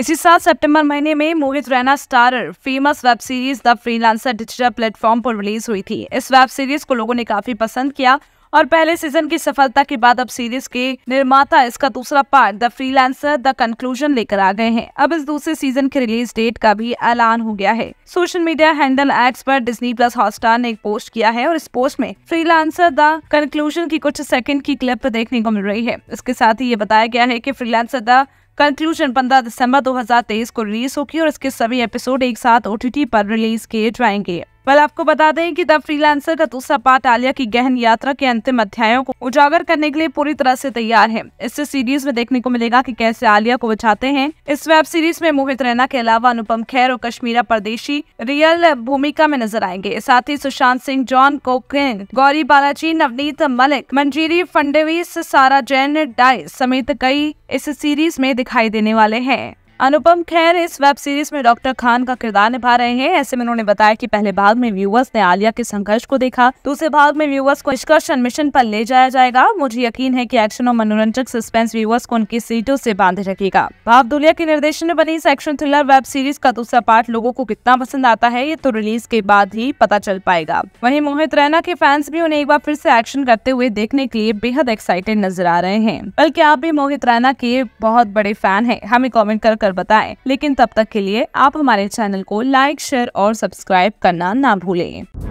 इसी साल सितंबर महीने में Mohit Raina starrer famous web series the freelancer digital platform पर रिलीज हुई थी इस वेब सीरीज को लोगों ने काफी पसंद किया और पहले सीजन की सफलता के बाद अब सीरीज के निर्माता इसका दूसरा part the freelancer the conclusion लेकर आ गए हैं अब इस दूसरे सीजन के रिलीज डेट का भी ऐलान हो गया है सोशल मीडिया हैंडल एड्स पर डिज्नी प्लस हॉटस्टार ने एक पोस्ट किया है और इस पोस्ट में फ्रीलांसर द कंक्लूजन की कुछ सेकंड की क्लिप देखने को मिल रही है इसके साथ ही ये बताया गया है की फ्रीलांसर द कंक्लूजन 15 दिसंबर 2023 को रिलीज होगी और इसके सभी एपिसोड एक साथ ओटीटी पर रिलीज किए जाएंगे वेल आपको बता दें कि द फ्रीलांसर का दूसरा पार्ट आलिया की गहन यात्रा के अंतिम अध्यायों को उजागर करने के लिए पूरी तरह से तैयार है इससे सीरीज में देखने को मिलेगा कि कैसे आलिया को बचाते हैं इस वेब सीरीज में मोहित रैना के अलावा अनुपम खैर और कश्मीरा परदेशी रियल भूमिका में नजर आएंगे साथ ही सुशांत सिंह जॉन कोकिन गौरी बालाजी नवनीत मलिक मंजीरी फंडवीस सारा जैन डाइस समेत कई इस सीरीज में दिखाई देने वाले हैं अनुपम खैर इस वेब सीरीज में डॉक्टर खान का किरदार निभा रहे हैं ऐसे में उन्होंने बताया कि पहले भाग में व्यूवर्स ने आलिया के संघर्ष को देखा दूसरे भाग में व्यूवर्स को निष्कर्षण मिशन पर ले जाया जाएगा मुझे यकीन है कि एक्शन और मनोरंजक सस्पेंस व्यूवर्स को उनकी सीटों से बांधे रखेगा भाव दुलिया के निर्देशन में बनी इस एक्शन थ्रिलर वेब सीरीज का दूसरा पार्ट लोगों को कितना पसंद आता है ये तो रिलीज के बाद ही पता चल पाएगा वही मोहित रैना के फैंस भी उन्हें एक बार फिर से एक्शन करते हुए देखने के लिए बेहद एक्साइटेड नजर आ रहे हैं बल्कि आप भी मोहित रैना के बहुत बड़े फैन है हमें कॉमेंट कर, कर कर बताएं लेकिन तब तक के लिए आप हमारे चैनल को लाइक शेयर और सब्सक्राइब करना ना भूलें